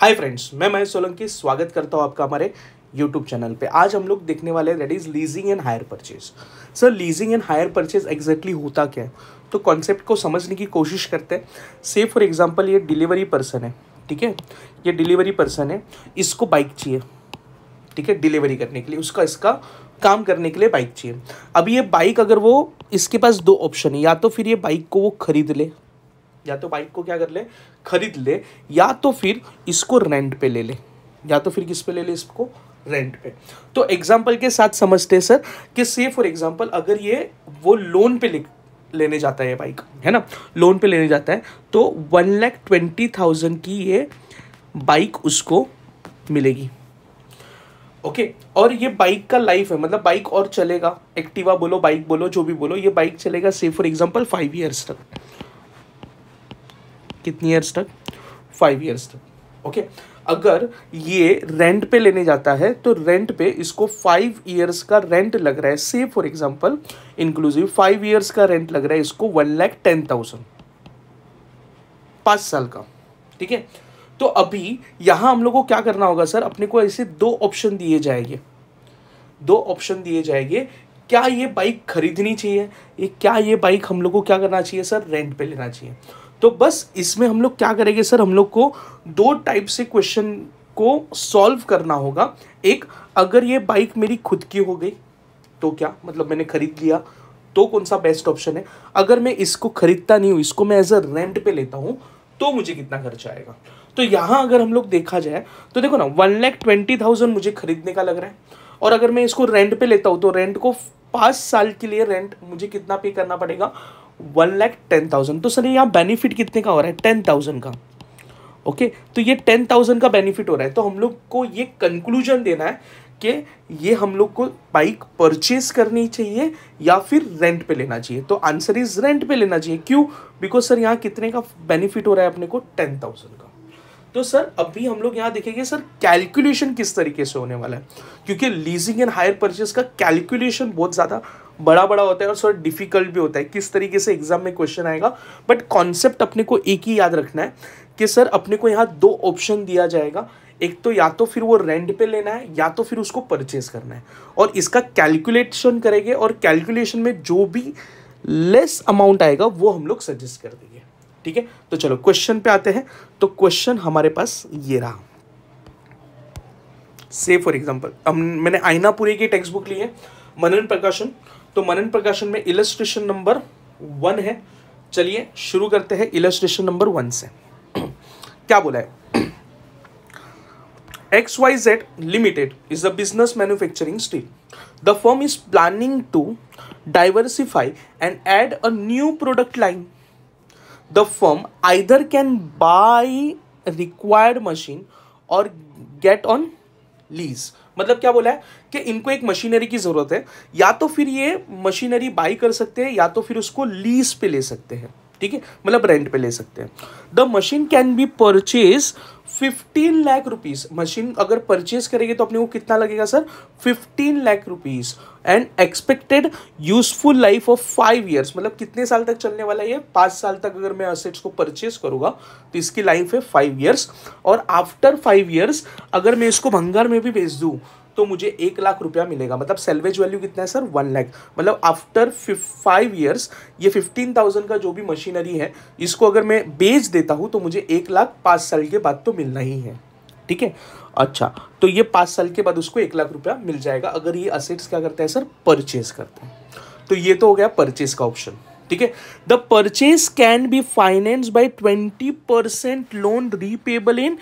Hi friends मैं महेश सोलंकी स्वागत करता हूँ आपका हमारे यूट्यूब चैनल पे आज हम लोग देखने वाले हैं that is leasing and hire purchase sir leasing and hire purchase exactly होता क्या है तो कॉन्सेप्ट को समझने की कोशिश करते हैं से फॉर एग्जाम्पल ये डिलीवरी पर्सन है ठीक है ये डिलीवरी पर्सन है इसको बाइक चाहिए ठीक है डिलीवरी करने के लिए उसका इसका काम करने के लिए बाइक चाहिए अब ये बाइक अगर वो इसके पास दो ऑप्शन है या तो फिर ये बाइक को वो खरीद ले या तो बाइक को क्या कर ले खरीद ले या तो फिर इसको रेंट पे ले ले या तो फिर किस पे ले ले इसको रेंट पे तो एग्जाम्पल के साथ समझते हैं सर कि से फॉर एग्जाम्पल अगर ये वो लोन पे ले, लेने जाता है ये बाइक है ना लोन पे लेने जाता है तो वन लैख ट्वेंटी थाउजेंड की ये बाइक उसको मिलेगी ओके okay. और ये बाइक का लाइफ है मतलब बाइक और चलेगा एक्टिवा बोलो बाइक बोलो जो भी बोलो ये बाइक चलेगा से फॉर एग्जाम्पल फाइव ईयर्स तक कितनी ईयर्स तक फाइव ईयर्स तक ओके अगर ये रेंट पे लेने जाता है तो रेंट पे इसको फाइव ईयर्स का रेंट लग रहा है से for example inclusive five years का रेंट लग रहा है इसको वन लैख टेन थाउजेंड पांच साल का ठीक है तो अभी यहां हम लोग को क्या करना होगा सर अपने को ऐसे दो ऑप्शन दिए जाएंगे दो ऑप्शन दिए जाएंगे क्या ये बाइक खरीदनी चाहिए ये क्या ये बाइक हम लोग को क्या करना चाहिए सर रेंट पे लेना चाहिए तो बस इसमें हम लोग क्या करेंगे सर हम लोग को दो टाइप से क्वेश्चन को सॉल्व करना होगा एक अगर ये बाइक मेरी खुद की हो गई तो क्या मतलब मैंने खरीद लिया तो कौन सा बेस्ट ऑप्शन है अगर मैं इसको खरीदता नहीं हूँ इसको मैं एज अ रेंट पे लेता हूँ तो मुझे कितना खर्चा आएगा तो यहां अगर हम लोग देखा जाए तो देखो ना वन लैख ट्वेंटी थाउजेंड मुझे खरीदने का लग रहा है और अगर मैं इसको रेंट पे लेता हूँ तो रेंट को पांच साल के लिए रेंट मुझे कितना पे करना पड़ेगा वन लैख टेन थाउजेंड तो सर यहाँ बेनिफिट कितने का हो रहा है टेन थाउजेंड का ओके okay? तो ये टेन थाउजेंड का बेनिफिट हो रहा है तो हम लोग को ये कंक्लूजन देना है कि ये हम लोग को बाइक परचेज करनी चाहिए या फिर रेंट पे लेना चाहिए तो आंसर इज रेंट पे लेना चाहिए क्यों बिकॉज सर यहाँ कितने का बेनिफिट हो रहा है अपने को टेन थाउजेंड का तो सर अभी हम लोग यहाँ देखेंगे सर कैलकुलेशन किस तरीके से होने वाला है क्योंकि लीजिंग एंड हायर परचेज का कैलकुलेशन बहुत ज़्यादा बड़ा बड़ा होता है और थोड़ा डिफिकल्ट भी होता है किस तरीके से एग्जाम में क्वेश्चन आएगा बट कॉन्सेप्ट अपने को एक ही याद रखना है कि सर अपने को यहाँ दो ऑप्शन दिया जाएगा एक तो या तो फिर वो रेंट पे लेना है या तो फिर उसको परचेज करना है और इसका कैलकुलेशन करेंगे और कैलकुलेशन में जो भी लेस अमाउंट आएगा वो हम लोग सजेस्ट कर देंगे ठीक है तो चलो क्वेश्चन पे आते हैं तो क्वेश्चन हमारे पास ये रहा से फॉर एग्जाम्पल मैंने आइनापुरी की टेक्स्ट बुक ली है मनन प्रकाशन तो मनन प्रकाशन में इलस्ट्रेशन नंबर वन है चलिए शुरू करते हैं इलस्ट्रेशन नंबर वन से क्या बोला है X Y Z limited is a business manufacturing steel the firm is planning to diversify and add a new product line the firm either can buy required machine और get on lease मतलब क्या बोला है कि इनको एक machinery की ज़रूरत है या तो फिर ये मशीनरी बाई कर सकते हैं या तो फिर उसको लीज पे ले सकते हैं ठीक है मतलब रेंट पे ले सकते हैं the machine can be purchase 15 lakh rupees machine अगर परचेज करेंगे तो अपने को कितना लगेगा sir fifteen lakh rupees and expected useful life of five years मतलब कितने साल तक चलने वाला है पाँच साल तक अगर मैं असेट्स को परचेज करूँगा तो इसकी लाइफ है फाइव ईयर्स और आफ्टर फाइव ईयर्स अगर मैं इसको भंगार में भी बेच दूँ तो मुझे एक लाख रुपया मिलेगा मतलब सेल्वेज वैल्यू कितना है सर वन लाख मतलब आफ्टर फाइव ईयर्स ये फिफ्टीन थाउजेंड का जो भी मशीनरी है इसको अगर मैं बेच देता हूँ तो मुझे एक लाख पाँच साल के बाद तो मिलना ही है ठीक है अच्छा तो ये पाँच साल के बाद उसको एक लाख रुपया मिल जाएगा अगर ये असेट्स क्या करते हैं सर परचेज करते हैं तो ये तो हो गया परचेज का ऑप्शन ठीक है the purchase can be finance by twenty percent loan repayable in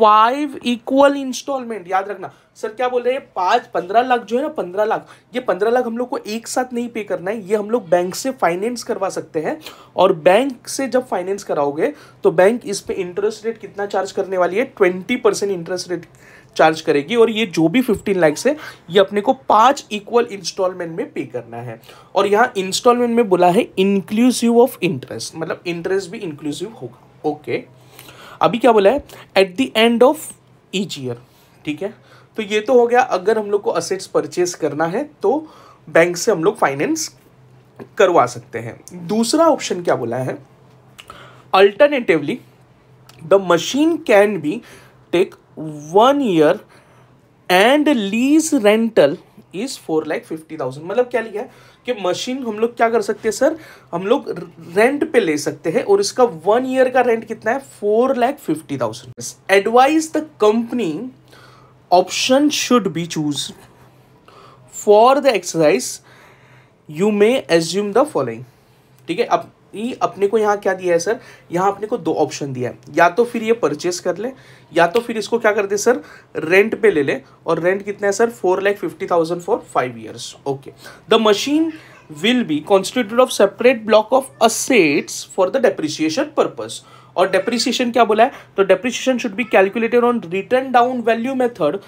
five equal installment याद रखना सर क्या बोल रहे हैं पांच पंद्रह लाख जो है ना पंद्रह लाख ये पंद्रह लाख हम लोग को एक साथ नहीं पे करना है ये हम लोग बैंक से फाइनेंस करवा सकते हैं और बैंक से जब फाइनेंस कराओगे तो बैंक इस पर इंटरेस्ट रेट कितना चार्ज करने वाली है twenty percent interest rate charge करेगी और ये जो भी फिफ्टीन लैक्स है ये अपने को पांच इक्वल इंस्टॉलमेंट में पे करना है और यहाँ इंस्टॉलमेंट में बोला है इंक्लूसिव ऑफ इंटरेस्ट मतलब इंटरेस्ट भी इंक्लूसिव होगा ओके okay. अभी क्या बोला है at the end of each year ठीक है तो ये तो हो गया अगर हम लोग को असेट्स परचेस करना है तो बैंक से हम लोग फाइनेंस करवा सकते हैं दूसरा ऑप्शन क्या बोला है alternatively the machine can be take one year and lease rental is four lakh fifty thousand मतलब क्या लिखा है कि मशीन हम लोग क्या कर सकते हैं सर हम लोग रेंट पे ले सकते हैं और इसका वन ईयर का रेंट कितना है four lakh fifty thousand advise the company option should be choose for the exercise you may assume the following ठीक है अब अपने को यहाँ क्या दिया है सर यहाँ अपने को दो ऑप्शन दिया है या तो फिर ये परचेस कर ले या तो फिर इसको क्या कर दे सर रेंट पे ले ले और रेंट कितना है sir four lakh fifty thousand for five years okay the machine will be constitute of separate block of assets for the depreciation purpose और डेप्रिसिएशन क्या बोला है तो depreciation should be calculated on return down value method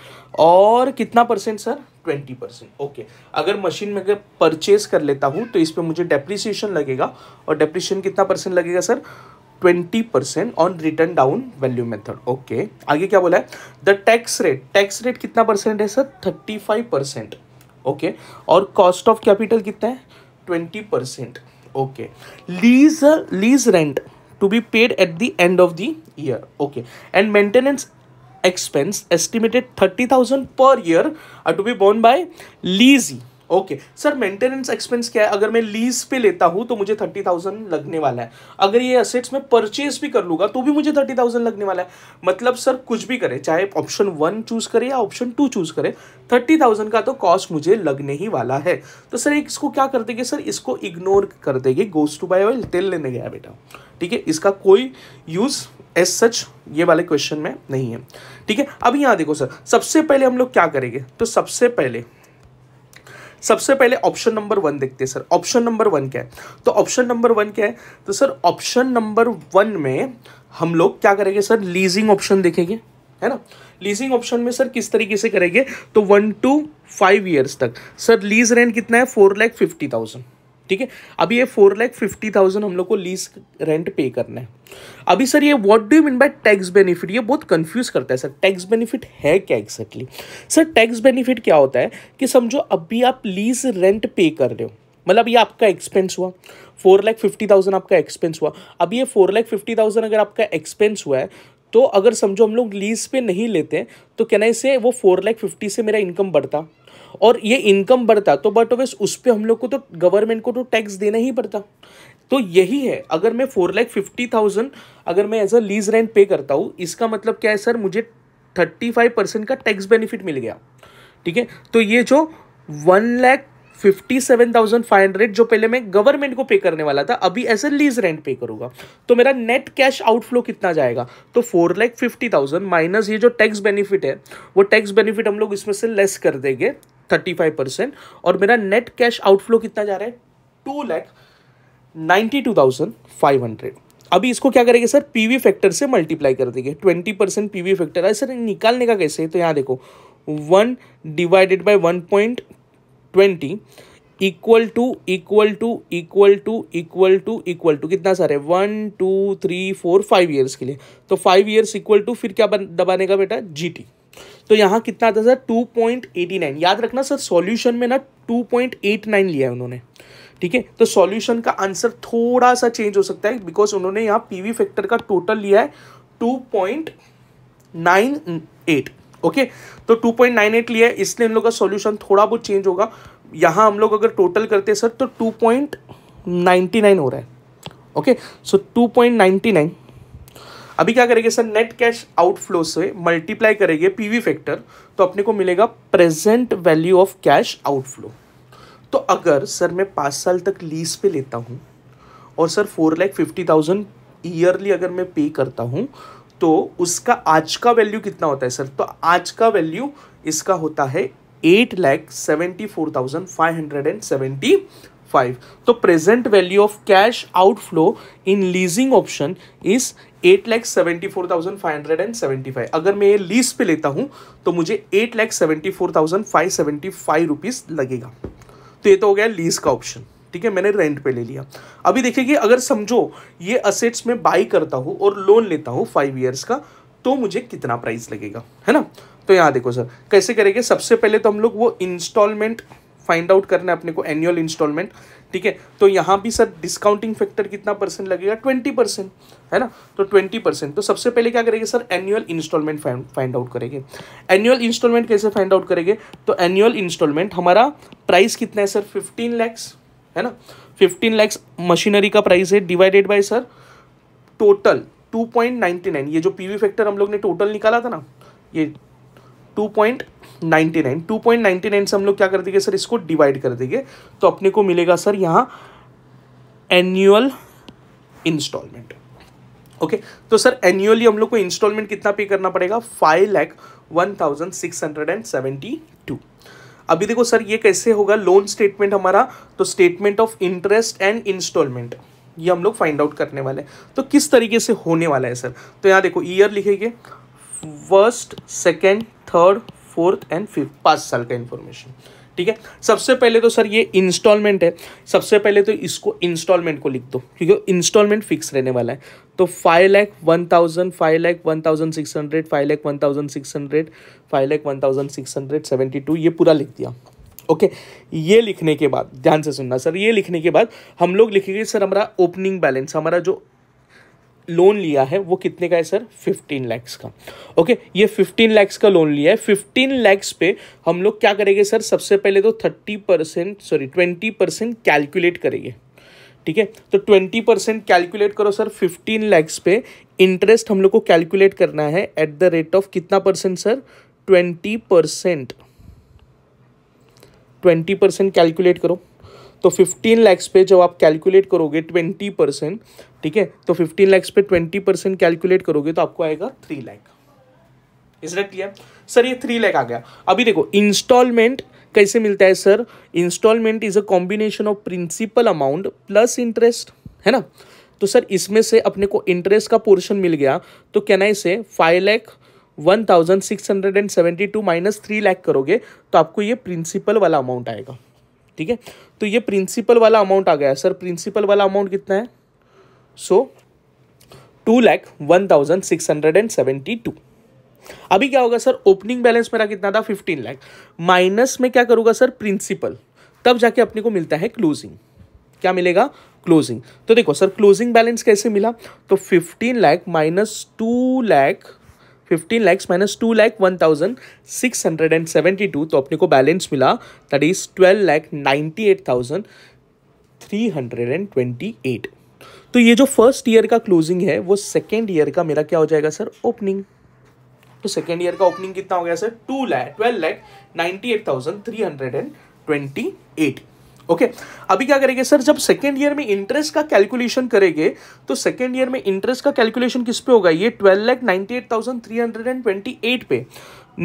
और कितना percent sir twenty percent okay अगर machine में अगर परचेज कर लेता हूँ तो इस पर मुझे डेप्रिसिएशन लगेगा और डेप्रिसिएशन कितना परसेंट लगेगा sir twenty percent on return down value method okay आगे क्या बोला है the tax rate tax rate कितना परसेंट है sir thirty five percent okay और कॉस्ट ऑफ कैपिटल कितना है twenty percent okay lease lease rent to be paid at the end of the year okay and maintenance expense estimated 30000 per year are to be borne by leasee okay sir maintenance expense क्या है अगर मैं lease पे लेता हूं तो मुझे thirty thousand लगने वाला है अगर ये असेट्स मैं परचेज भी कर लूंगा तो भी मुझे थर्टी थाउजेंड लगने वाला है मतलब सर कुछ भी करे चाहे ऑप्शन वन चूज करे या ऑप्शन टू चूज करे थर्टी थाउजेंड का तो कॉस्ट मुझे लगने ही वाला है तो सर इसको क्या कर देंगे सर इसको इग्नोर कर देंगे गोस टू बाय ऑयल तेल लेने गया बेटा ठीक है इसका कोई यूज एस सच ये वाले क्वेश्चन में नहीं है ठीक है अब यहाँ देखो सर सबसे पहले हम लोग क्या करेंगे तो सबसे पहले सबसे पहले ऑप्शन नंबर वन देखते हैं सर ऑप्शन नंबर वन क्या है तो ऑप्शन नंबर वन क्या है तो सर ऑप्शन नंबर वन में हम लोग क्या करेंगे सर लीजिंग ऑप्शन देखेंगे है ना लीजिंग ऑप्शन में सर किस तरीके से करेंगे तो वन टू फाइव ईयर्स तक सर लीज रेंट कितना है फोर लैख फिफ्टी थाउजेंड ठीक है अभी ये फोर लैख फिफ्टी थाउजेंड हम लोग को लीज रेंट पे करना है अभी सर ये what do you mean by tax benefit ये बहुत कंफ्यूज करता है सर टैक्स बेनिफिट है क्या एक्जैक्टली सर टैक्स बेनिफिट क्या होता है कि समझो अभी आप लीज रेंट पे कर रहे हो मतलब ये आपका एक्सपेंस हुआ फोर लैख फिफ्टी थाउजेंड आपका एक्सपेंस हुआ अभी ये फोर लैख फिफ्टी थाउजेंड अगर आपका एक्सपेंस हुआ है तो अगर समझो हम लोग लीज पे नहीं लेते तो कहना से वो फोर लैख फिफ्टी से मेरा इनकम बढ़ता और ये इनकम बढ़ता तो बट ऑबियस उस पर हम लोग को तो गवर्नमेंट को तो टैक्स देना ही पड़ता तो यही है अगर मैं फोर लैख फिफ्टी थाउजेंड अगर मैं एज अ लीज रेंट पे करता हूँ इसका मतलब क्या है सर मुझे थर्टी फाइव परसेंट का टैक्स बेनिफिट मिल गया ठीक है तो ये जो वन लैख 57,500 जो पहले मैं गवर्नमेंट को पे करने वाला था अभी एज ए लीज रेंट पे करूंगा तो मेरा नेट कैश आउटफ्लो कितना जाएगा तो four lakh fifty thousand minus ये जो टैक्स बेनिफिट है वो टैक्स बेनिफिट हम लोग इसमें से लेस कर देंगे थर्टी फाइव परसेंट और मेरा नेट कैश आउटफ्लो कितना जा रहा है two lakh ninety two thousand five hundred अभी इसको क्या करेंगे सर पीवी फैक्टर से मल्टीप्लाई कर देंगे ट्वेंटी परसेंट पीवी फैक्टर है सर निकालने का कैसे है तो यहाँ देखो one divided by one point twenty equal to equal to equal to equal to equal to कितना सारे one two three four five years के लिए तो फाइव ईयर्स इक्वल टू फिर क्या दबाने का बेटा जीटी तो यहाँ कितना आता sir two point eighty nine याद रखना सर सॉल्यूशन में ना टू पॉइंट एट नाइन लिया है उन्होंने ठीक है तो सॉल्यूशन का आंसर थोड़ा सा चेंज हो सकता है बिकॉज उन्होंने यहाँ पीवी फैक्टर का टोटल लिया है two point nine eight okay तो 2.98 लिया है इसलिए इन लोग का सॉल्यूशन थोड़ा बहुत चेंज होगा यहाँ हम लोग अगर टोटल करते हैं सर तो टू पॉइंट नाइन्टी नाइन हो रहा है okay so two point ninety nine अभी क्या करेंगे सर नेट कैश आउटफ्लो से मल्टीप्लाई करेंगे पीवी फैक्टर तो अपने को मिलेगा present value of cash outflow तो अगर सर मैं पाँच साल तक लीज पे लेता हूँ और sir four lakh fifty thousand yearly अगर मैं पे करता हूँ तो उसका आज का वैल्यू कितना होता है सर तो आज का वैल्यू इसका होता है eight lakh seventy four thousand five hundred and seventy five तो present value of cash outflow in leasing option is eight lakh seventy four thousand five hundred and seventy five अगर मैं ये लीज पे लेता हूँ तो मुझे eight lakh seventy four thousand five seventy five rupees लगेगा तो ये तो हो गया लीज का ऑप्शन ठीक है मैंने रेंट पे ले लिया अभी देखिए कि अगर समझो ये असेट्स में बाई करता हूँ और लोन लेता हूँ फाइव ईयर्स का तो मुझे कितना प्राइस लगेगा है ना तो यहाँ देखो सर कैसे करेंगे सबसे पहले तो हम लोग वो इंस्टॉलमेंट फाइंड आउट करना है अपने को एनुअल इंस्टॉलमेंट ठीक है तो यहाँ भी सर डिस्काउंटिंग फैक्टर कितना परसेंट लगेगा ट्वेंटी परसेंट है ना तो ट्वेंटी परसेंट तो सबसे पहले क्या करेंगे sir annual installment find out करेंगे एनुअल इंस्टॉलमेंट कैसे फाइंड आउट करेंगे तो एनुअल इंस्टॉलमेंट हमारा प्राइस कितना है सर फिफ्टीन लैक्स है ना फिफ्टीन लैक्स मशीनरी का प्राइस है divided by sir total two point ninety nine ये जो पी वी फैक्टर हम लोग ने टोटल निकाला था ना ये 2.99 2.99 से हम लोग क्या कर देंगे सर इसको डिवाइड कर देंगे तो अपने को मिलेगा सर यहाँ एन्यूअल इंस्टॉलमेंट ओके तो सर एनुअली हम लोग को इंस्टॉलमेंट कितना पे करना पड़ेगा five lakh one thousand six hundred and seventy two अभी देखो सर ये कैसे होगा लोन स्टेटमेंट हमारा तो statement of interest and installment ये हम लोग फाइंड आउट करने वाले हैं तो किस तरीके से होने वाला है सर तो यहाँ देखो ईयर लिखेंगे first second third fourth and fifth पाँच साल का इन्फॉर्मेशन ठीक है सबसे पहले तो सर ये इंस्टॉलमेंट है सबसे पहले तो इसको इंस्टॉलमेंट को लिख दो क्योंकि इंस्टॉलमेंट फिक्स रहने वाला है तो five lakh one thousand five lakh one thousand six hundred five lakh one thousand six hundred five lakh one thousand six hundred seventy two ये पूरा लिख दिया ओके okay, ये लिखने के बाद ध्यान से सुनना सर ये लिखने के बाद हम लोग लिखेंगे सर हमारा ओपनिंग बैलेंस हमारा जो लोन लिया है वो कितने का है सर 15 लैक्स का ओके ये 15 लैक्स का लोन लिया है 15 लैक्स पे हम लोग क्या करेंगे सर सबसे पहले तो 30 परसेंट सॉरी 20 परसेंट कैलकुलेट करेंगे ठीक है तो 20 परसेंट कैलकुलेट करो सर 15 लैक्स पे इंटरेस्ट हम लोग को कैलकुलेट करना है एट द रेट ऑफ कितना percent sir twenty percent twenty percent calculate करो तो 15 लैक्स पे जब आप कैलकुलेट करोगे 20 परसेंट ठीक है तो 15 लैक्स पे 20 परसेंट कैलकुलेट करोगे तो आपको आएगा three lakh is that clear sir ये थ्री लैख आ गया अभी देखो इंस्टॉलमेंट कैसे मिलता है sir installment is a combination of principal amount plus interest है ना तो सर इसमें से अपने को इंटरेस्ट का पोर्शन मिल गया तो क्या ना इसे five lakh one thousand six hundred and seventy two minus three lakh करोगे तो आपको ये प्रिंसिपल वाला अमाउंट आएगा ठीक है तो ये प्रिंसिपल वाला अमाउंट आ गया सर प्रिंसिपल वाला अमाउंट कितना है so two lakh one thousand six hundred and seventy two अभी क्या होगा सर ओपनिंग बैलेंस मेरा कितना था फिफ्टीन लैख माइनस में क्या करूंगा सर प्रिंसिपल तब जाके अपने को मिलता है क्लोजिंग क्या मिलेगा क्लोजिंग तो देखो सर क्लोजिंग बैलेंस कैसे मिला तो fifteen lakh minus two lakh fifteen lakhs minus two lakh one thousand six hundred and seventy two तो अपने को बैलेंस मिला that is twelve lakh ninety eight thousand three hundred and twenty eight तो ये जो फर्स्ट ईयर का क्लोजिंग है वो सेकेंड ईयर का मेरा क्या हो जाएगा सर ओपनिंग तो सेकेंड ईयर का ओपनिंग कितना हो गया sir two lakh twelve lakh ninety eight thousand three hundred and twenty eight okay okay? अभी क्या करेंगे सर जब सेकेंड ईयर में इंटरेस्ट का कैलकुलेशन करेंगे तो सेकेंड ईयर में इंटरेस्ट का कैलकुलेशन किस पे होगा ये twelve lakh ninety eight thousand three hundred and twenty eight पे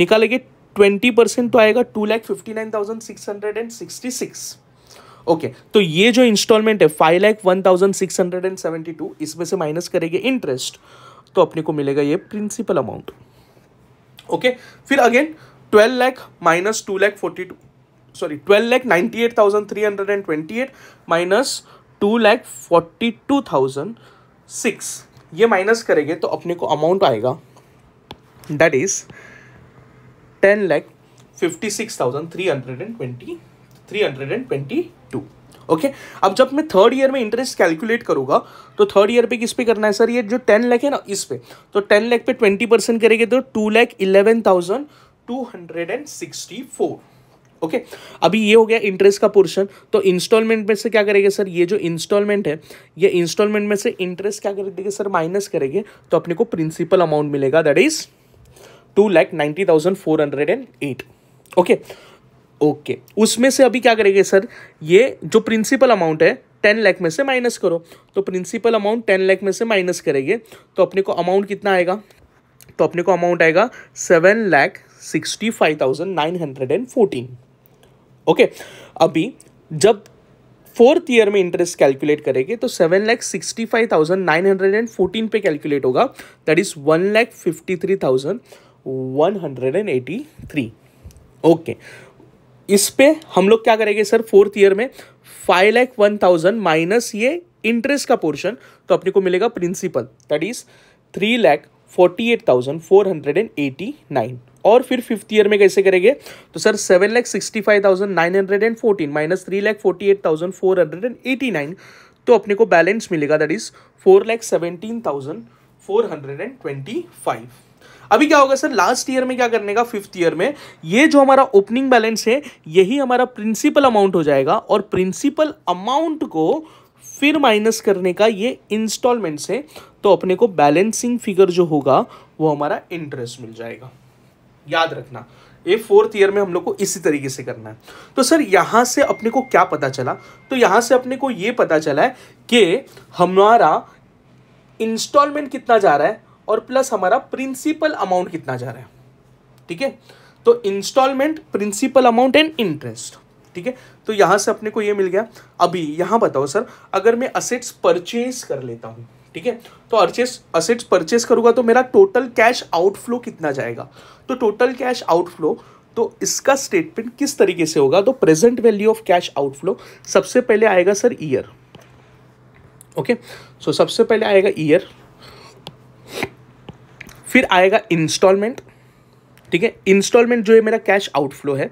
निकालेंगे ट्वेंटी परसेंट तो आएगा two lakh fifty nine thousand six hundred and sixty six okay okay, तो ये जो इंस्टॉलमेंट है five lakh one thousand six hundred and seventy two इसमें से माइनस करेंगे इंटरेस्ट तो अपने को मिलेगा ये प्रिंसिपल अमाउंट ओके okay, फिर again twelve lakh minus two lakh forty two sorry twelve lakh ninety eight thousand three hundred and twenty eight minus two lakh forty two thousand six ये माइनस करेंगे तो अपने को अमाउंट आएगा that is ten lakh fifty six thousand three hundred and twenty three hundred and twenty two okay अब जब मैं third year में इंटरेस्ट कैलकुलेट करूंगा तो थर्ड ईयर पे किस पे करना है सर ये जो टेन लैख है ना इस पे तो टेन लैख पे ट्वेंटी परसेंट करेंगे तो two lakh eleven thousand two hundred and sixty four okay okay? अभी ये हो गया इंटरेस्ट का पोर्शन तो इंस्टॉलमेंट में से क्या करेंगे सर ये जो इंस्टॉलमेंट है ये इंस्टॉलमेंट में से इंटरेस्ट क्या कर देंगे सर माइनस करेंगे तो अपने को प्रिंसिपल अमाउंट मिलेगा that is two lakh ninety thousand four hundred and eight okay okay उसमें से अभी क्या करेंगे सर ये जो प्रिंसिपल अमाउंट है टेन लैख में से माइनस करो तो प्रिंसिपल अमाउंट टेन लैख में से माइनस करेंगे तो अपने को अमाउंट कितना आएगा तो अपने को अमाउंट आएगा seven lakh sixty five thousand nine hundred and fourteen okay अभी जब फोर्थ ईयर में इंटरेस्ट कैलकुलेट करेंगे तो seven lakh sixty five thousand nine hundred and fourteen पे कैलकुलेट होगा that is one lakh fifty three thousand one hundred and eighty three okay इस पे हम लोग क्या करेंगे सर फोर्थ ईयर में five lakh one thousand minus ये इंटरेस्ट का पोर्शन तो अपने को मिलेगा principal that is three lakh forty eight thousand four hundred and eighty nine और फिर फिफ्थ ईयर में कैसे करेंगे तो sir seven lakh sixty five thousand nine hundred and fourteen minus three lakh forty eight thousand four hundred and eighty nine तो अपने को balance मिलेगा that is four lakh seventeen thousand four hundred and twenty five अभी क्या होगा सर लास्ट ईयर में क्या करने का फिफ्थ ईयर में ये जो हमारा ओपनिंग बैलेंस है यही हमारा प्रिंसिपल अमाउंट हो जाएगा और प्रिंसिपल अमाउंट को फिर माइनस करने का ये इंस्टॉलमेंट्स है तो अपने को बैलेंसिंग फिगर जो होगा वो हमारा इंटरेस्ट मिल जाएगा याद रखना ये फोर्थ ईयर में हम लोग को इसी तरीके से करना है तो सर यहाँ से अपने को क्या पता चला तो यहाँ से अपने को ये पता चला है कि हमारा इंस्टॉलमेंट कितना जा रहा है और प्लस हमारा प्रिंसिपल अमाउंट कितना जा रहा है ठीक है तो installment principal amount and interest ठीक है तो यहां से अपने को ये मिल गया अभी यहां बताओ सर अगर मैं असेट्स परचेज कर लेता हूं ठीक है तो अर्चेस असेट्स परचेस करूंगा तो मेरा टोटल कैश आउटफ्लो कितना जाएगा तो टोटल कैश आउटफ्लो तो इसका स्टेटमेंट किस तरीके से होगा तो present value of cash outflow सबसे पहले आएगा सर ईयर ओके सो सबसे पहले आएगा ईयर फिर आएगा इंस्टॉलमेंट ठीक है इंस्टॉलमेंट जो है मेरा कैश आउटफ्लो है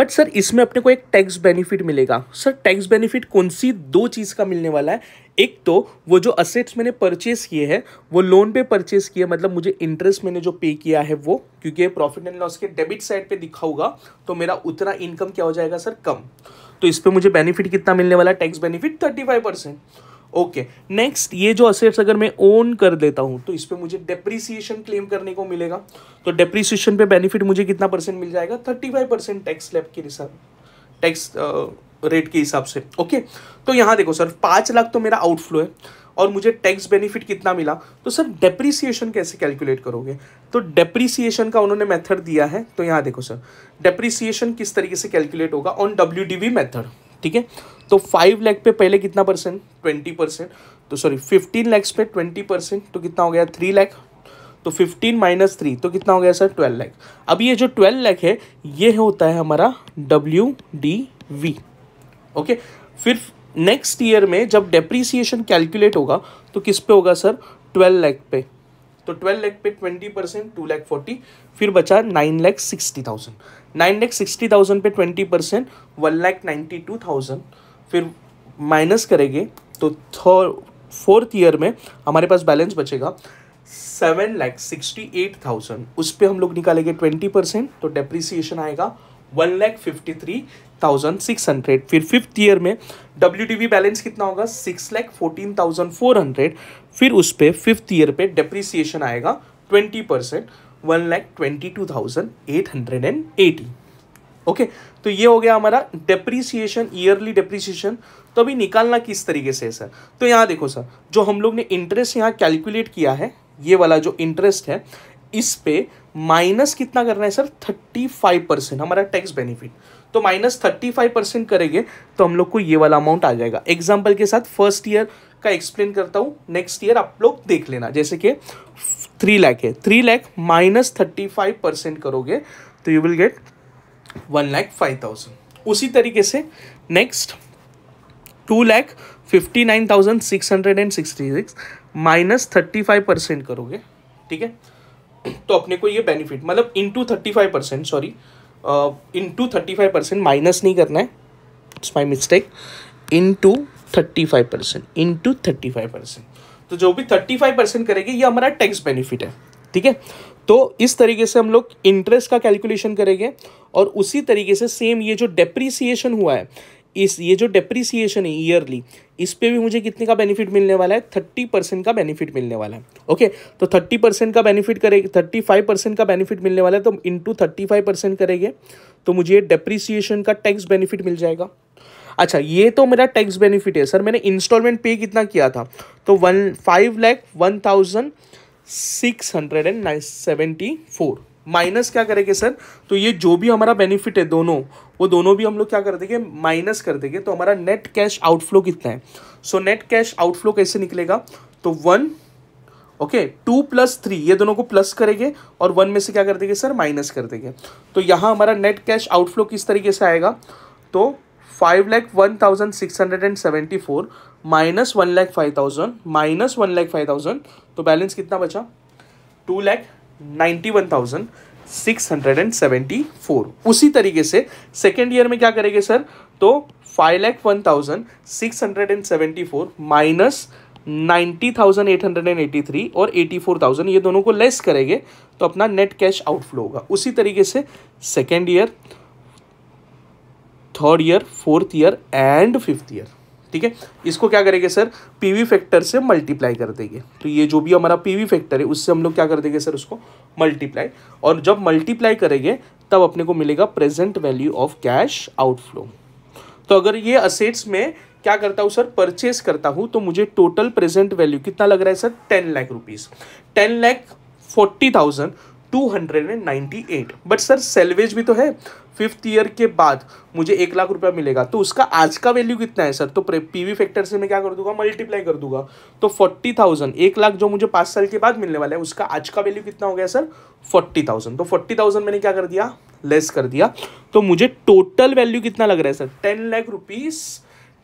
बट सर इसमें अपने को एक टैक्स बेनिफिट मिलेगा सर टैक्स बेनिफिट कौन सी दो चीज़ का मिलने वाला है एक तो वो जो असेट्स मैंने परचेस किए हैं वो लोन पे परचेस किए मतलब मुझे इंटरेस्ट मैंने जो पे किया है वो क्योंकि प्रॉफिट एंड लॉस के डेबिट साइड पे होगा तो मेरा उतना इनकम क्या हो जाएगा सर कम तो इस पर मुझे बेनिफिट कितना मिलने वाला है tax benefit thirty five percent okay next ये जो असेट्स अगर मैं ओन कर देता हूँ तो इस पर मुझे डेप्रिसिएशन क्लेम करने को मिलेगा तो डेप्रिसिएशन पे बेनिफिट मुझे कितना परसेंट मिल जाएगा thirty five percent tax slab के रिसर्व टैक्स रेट के हिसाब से ओके तो यहाँ देखो सर पाँच लाख तो मेरा आउटफ्लो है और मुझे टैक्स बेनिफिट कितना मिला तो सर डेप्रिसिएशन कैसे कैलकुलेट करोगे तो डेप्रिसिएशन का उन्होंने मेथड दिया है तो यहाँ देखो सर डेप्रिसिएशन किस तरीके से कैलकुलेट होगा on W D V method ठीक है तो फाइव लैख पे पहले कितना परसेंट ट्वेंटी परसेंट तो सॉरी फिफ्टीन लैक्स पे ट्वेंटी परसेंट तो कितना हो गया थ्री लैख तो फिफ्टीन माइनस थ्री तो कितना हो गया सर ट्वेल्व लैख अब ये जो ट्वेल्व लैख है ये होता है हमारा डब्ल्यू डी वी ओके फिर नेक्स्ट ईयर में जब डेप्रीसिएशन कैलकुलेट होगा तो किस पे होगा सर ट्वेल्व लैख पे तो ट्वेल्व लैख पे twenty percent two lakh forty फिर बचा nine lakh sixty thousand nine lakh sixty thousand पे twenty percent one lakh ninety two thousand फिर माइनस करेंगे तो फोर्थ ईयर में हमारे पास बैलेंस बचेगा seven lakh sixty eight thousand उस पर हम लोग निकालेंगे ट्वेंटी परसेंट तो डेप्रिसिएशन आएगा one lakh fifty three thousand six hundred फिर फिफ्थ ईयर में डब्ल्यू डी बैलेंस कितना होगा six lakh fourteen thousand four hundred फिर उस पर फिफ्थ ईयर पे डिप्रिसिएशन आएगा twenty percent one lakh twenty two thousand eight hundred and eighty okay तो ये हो गया हमारा डिप्रिसिएशन ईयरली डिप्रिसिएशन तो अभी निकालना किस तरीके से है सर तो यहाँ देखो सर जो हम लोग ने इंटरेस्ट यहाँ कैलकुलेट किया है ये वाला जो इंटरेस्ट है इस पे माइनस कितना करना है सर थर्टी फाइव परसेंट हमारा टैक्स बेनिफिट तो माइनस थर्टी फाइव परसेंट करेंगे तो हम लोग को ये वाला अमाउंट आ जाएगा एग्जाम्पल के साथ फर्स्ट ईयर का एक्सप्लेन करता हूँ नेक्स्ट ईयर आप लोग देख लेना जैसे कि थ्री लैख है three lakh minus thirty five percent करोगे तो you will get one lakh five thousand उसी तरीके से next two lakh fifty nine thousand six hundred and sixty six minus thirty five percent करोगे ठीक है तो अपने को ये बेनिफिट मतलब into thirty five percent sorry into thirty five percent minus नहीं करना है it's my mistake into thirty five percent in into thirty five percent तो जो भी थर्टी फाइव परसेंट करेंगे ये हमारा टैक्स बेनिफिट है ठीक है तो इस तरीके से हम लोग इंटरेस्ट का कैलकुलेशन करेंगे और उसी तरीके से सेम ये जो डेप्रिसिएशन हुआ है इस ये जो डेप्रिसिएशन है ईयरली इस पर भी मुझे कितने का बेनिफिट मिलने वाला है थर्टी परसेंट का बेनिफिट मिलने वाला है ओके तो थर्टी परसेंट का बेनिफिट करेगी थर्टी फाइव परसेंट का बेनिफिट मिलने वाला है तो इंटू थर्टी फाइव परसेंट करेंगे तो मुझे डेप्रिसिएशन का टैक्स बेनिफिट मिल जाएगा अच्छा ये तो मेरा टैक्स बेनिफिट है सर मैंने इंस्टॉलमेंट पे कितना किया था तो one five lakh one thousand six hundred and seventy four minus क्या करेंगे सर तो ये जो भी हमारा बेनिफिट है दोनों वो दोनों भी हम लोग क्या कर देंगे माइनस कर देंगे तो हमारा नेट कैश आउटफ्लो कितना है सो नेट कैश आउटफ्लो कैसे निकलेगा तो one okay two plus three ये दोनों को प्लस करेंगे और वन में से क्या कर देंगे सर माइनस कर देंगे तो यहाँ हमारा नेट कैश आउटफ्लो किस तरीके से आएगा तो five lakh one thousand six hundred and seventy four minus one lakh five thousand minus one lakh five thousand तो बैलेंस कितना बचा two lakh 91,674 one thousand six hundred and seventy four उसी तरीके से सेकेंड ईयर में क्या करेंगे सर तो five lakh one thousand six hundred and seventy four minus ninety thousand eight hundred and eighty three और एटी फोर थाउजेंड ये दोनों को लेस करेंगे तो अपना नेट कैश आउटफ्लो होगा उसी तरीके से second year third year fourth year and fifth year ठीक है इसको क्या करेंगे सर पीवी फैक्टर से मल्टीप्लाई कर देंगे तो ये जो भी हमारा पीवी फैक्टर है उससे हम लोग क्या कर देंगे सर उसको मल्टीप्लाई और जब मल्टीप्लाई करेंगे तब अपने को मिलेगा present value of cash outflow तो अगर ये असेट्स में क्या करता हूँ सर परचेस करता हूँ तो मुझे टोटल प्रेजेंट वैल्यू कितना लग रहा है sir ten lakh rupees ten lakh forty thousand two hundred and ninety eight but sir salvage भी तो है फिफ्थ ईयर के बाद मुझे एक लाख रुपया मिलेगा तो उसका आज का वैल्यू कितना है सर तो पीवी फैक्टर से मैं क्या कर दूंगा मल्टीप्लाई कर दूंगा तो फोर्टी थाउजेंड एक लाख जो मुझे पाँच साल के बाद मिलने वाला है उसका आज का वैल्यू कितना हो गया सर फोर्टी थाउजेंड तो फोर्टी थाउजेंड मैंने क्या कर दिया लेस कर दिया तो मुझे टोटल वैल्यू कितना लग रहा है sir ten lakh rupees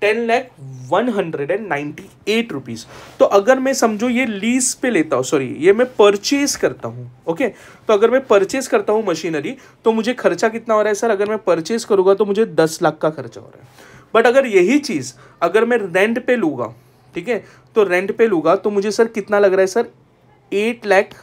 ten lakh one hundred and ninety eight rupees तो अगर मैं समझो ये लीज पे लेता हूँ सॉरी ये मैं परचेज करता हूँ ओके तो अगर मैं परचेज करता हूँ मशीनरी तो मुझे खर्चा कितना हो रहा है सर अगर मैं परचेज करूँगा तो मुझे दस लाख का खर्चा हो रहा है बट अगर यही चीज़ अगर मैं रेंट पे लूँगा ठीक है तो रेंट पे लूँगा तो मुझे सर कितना लग रहा है sir eight lakh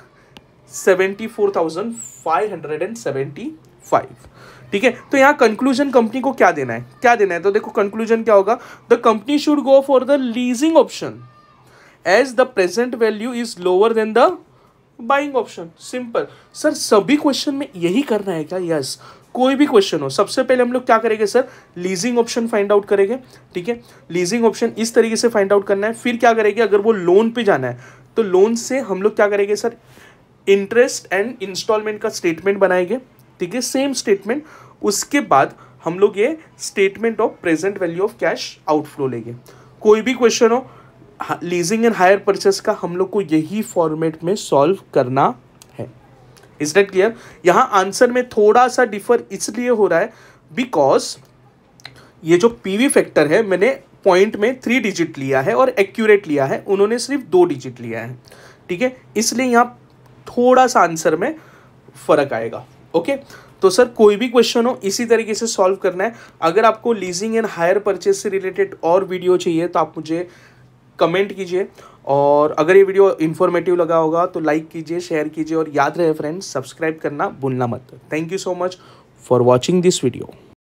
seventy four thousand five hundred and seventy five ठीक है तो यहाँ कंक्लूजन कंपनी को क्या देना है क्या देना है तो देखो कंक्लूजन क्या होगा the company should go for the leasing option as the present value is lower than the buying option simple sir सभी क्वेश्चन में यही करना है क्या यस yes. कोई भी क्वेश्चन हो सबसे पहले हम लोग क्या करेंगे sir leasing option find out करेंगे ठीक है लीजिंग ऑप्शन इस तरीके से फाइंड आउट करना है फिर क्या करेंगे अगर वो लोन पे जाना है तो लोन से हम लोग क्या करेंगे सर इंटरेस्ट एंड इंस्टॉलमेंट का स्टेटमेंट बनाएंगे ठीक है सेम स्टेटमेंट उसके बाद हम लोग ये statement of present value of cash outflow लेंगे कोई भी क्वेश्चन हो लीजिंग एंड हायर परचेस का हम लोग को यही फॉर्मेट में सॉल्व करना है इज डेट क्लियर यहां आंसर में थोड़ा सा डिफर इसलिए हो रहा है बिकॉज ये जो पीवी फैक्टर है मैंने पॉइंट में थ्री डिजिट लिया है और एक्यूरेट लिया है उन्होंने सिर्फ दो डिजिट लिया है ठीक है इसलिए यहां थोड़ा सा आंसर में फर्क आएगा ओके तो सर कोई भी क्वेश्चन हो इसी तरीके से सॉल्व करना है अगर आपको लीजिंग एंड हायर परचेज से रिलेटेड और वीडियो चाहिए तो आप मुझे कमेंट कीजिए और अगर ये वीडियो इन्फॉर्मेटिव लगा होगा तो लाइक कीजिए शेयर कीजिए और याद रहे फ्रेंड्स सब्सक्राइब करना भूलना मत thank you so much for watching this video